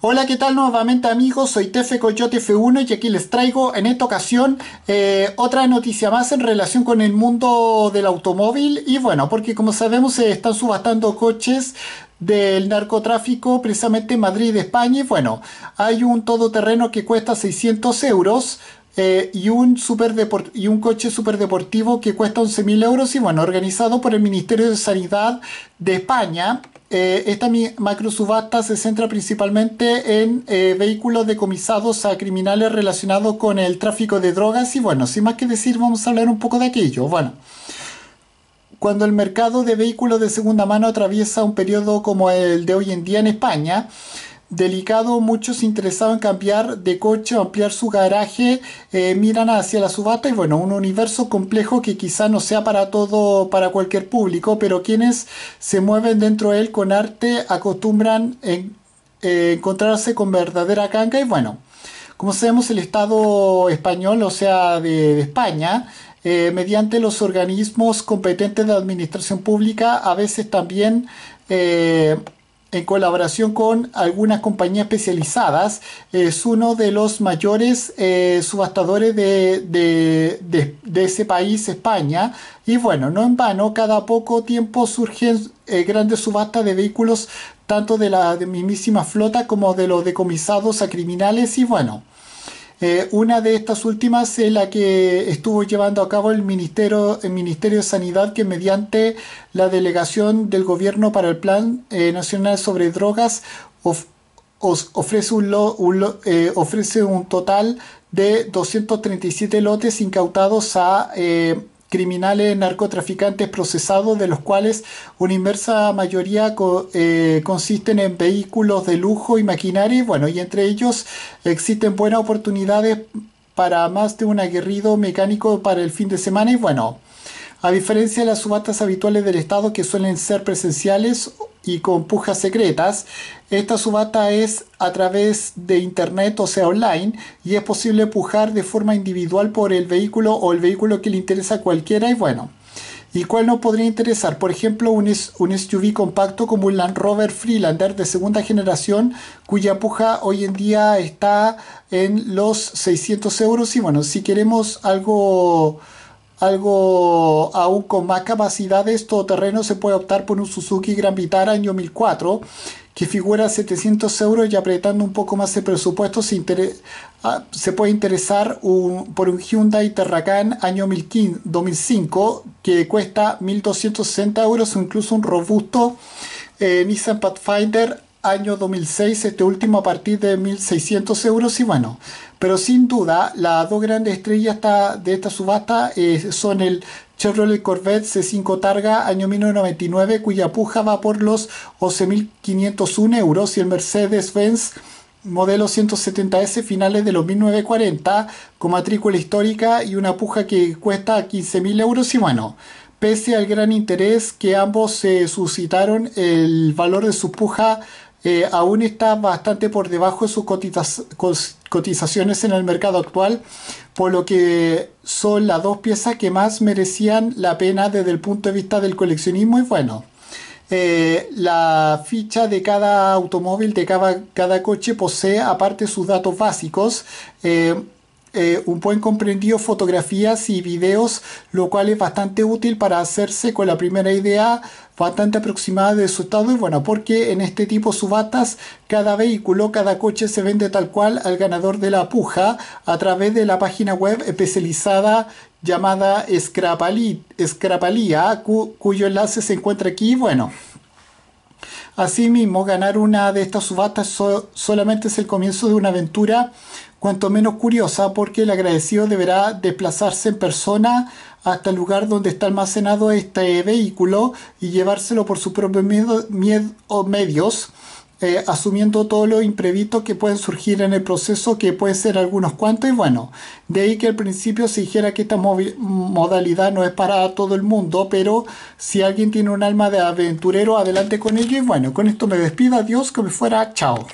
Hola, ¿qué tal nuevamente amigos? Soy Tefe Coyote F1 y aquí les traigo en esta ocasión eh, otra noticia más en relación con el mundo del automóvil y bueno, porque como sabemos se están subastando coches del narcotráfico precisamente en Madrid, España y bueno, hay un todoterreno que cuesta 600 euros. Eh, y, un super y un coche deportivo que cuesta 11.000 euros y bueno, organizado por el Ministerio de Sanidad de España eh, esta subasta se centra principalmente en eh, vehículos decomisados a criminales relacionados con el tráfico de drogas y bueno, sin más que decir vamos a hablar un poco de aquello. Bueno, cuando el mercado de vehículos de segunda mano atraviesa un periodo como el de hoy en día en España, delicado, muchos interesados en cambiar de coche ampliar su garaje eh, miran hacia la subata y bueno, un universo complejo que quizá no sea para todo, para cualquier público, pero quienes se mueven dentro de él con arte acostumbran eh, encontrarse con verdadera canca y bueno, como sabemos el Estado español, o sea, de, España, eh, mediante los organismos competentes de administración pública, a veces también en colaboración con algunas compañías especializadas, es uno de los mayores eh, subastadores de, ese país, España. Y bueno, no en vano, cada poco tiempo surgen eh, grandes subastas de vehículos, tanto de la mismísima flota como de los decomisados a criminales. Y bueno, eh, una de estas últimas es la que estuvo llevando a cabo el Ministerio, el Ministerio de Sanidad, que mediante la delegación del Gobierno para el Plan eh, Nacional sobre Drogas os ofrece, un eh, ofrece un total de 237 lotes incautados a criminales narcotraficantes procesados, de los cuales una inversa mayoría eh, consisten en vehículos de lujo y maquinaria, bueno, y entre ellos existen buenas oportunidades para más de un aguerrido mecánico para el fin de semana y bueno, a diferencia de las subastas habituales del Estado que suelen ser presenciales y con pujas secretas. Esta subata es a través de internet, o sea, online, y es posible pujar de forma individual por el vehículo o el vehículo que le interesa a cualquiera y bueno. ¿Y cuál nos podría interesar? Por ejemplo, un, un SUV compacto como un Land Rover Freelander de segunda generación, cuya puja hoy en día está en los 600 euros. Y bueno, si queremos algo algo aún con más capacidades todoterreno se puede optar por un Suzuki Gran Vitara año 2004 que figura 700 euros y apretando un poco más el presupuesto ah, se, puede interesar por un Hyundai Terracan año 2005 que cuesta 1260 euros o incluso un robusto eh, Nissan Pathfinder año 2006, este último a partir de 1.600 euros y bueno, pero sin duda las dos grandes estrellas de esta subasta eh, son el Chevrolet Corvette C5 Targa año 1999 cuya puja va por los 11.501 euros y el Mercedes-Benz modelo 170S finales de los 1940 con matrícula histórica y una puja que cuesta 15.000 euros y bueno, pese al gran interés que ambos se eh, suscitaron, el valor de su puja eh, aún está bastante por debajo de sus cotizaciones en el mercado actual, por lo que son las dos piezas que más merecían la pena desde el punto de vista del coleccionismo y bueno. Eh, la ficha de cada automóvil, de cada, coche, posee aparte sus datos básicos. Eh, eh, un buen comprendido fotografías y videos, lo cual es bastante útil para hacerse con la primera idea bastante aproximada de su estado y bueno, porque en este tipo subastas cada vehículo, cada coche se vende tal cual al ganador de la puja a través de la página web especializada llamada Scrapalía, cuyo enlace se encuentra aquí. Bueno, ...así mismo, ganar una de estas subastas solamente es el comienzo de una aventura cuanto menos curiosa, porque el agradecido deberá desplazarse en persona hasta el lugar donde está almacenado este vehículo y llevárselo por sus propios miedo, o medios, eh, asumiendo todos lo imprevisto que pueden surgir en el proceso, que pueden ser algunos cuantos, y bueno, de ahí que al principio se dijera que esta modalidad no es para todo el mundo, pero si alguien tiene un alma de aventurero, adelante con ello, y bueno, con esto me despido, adiós, que me fuera, chao.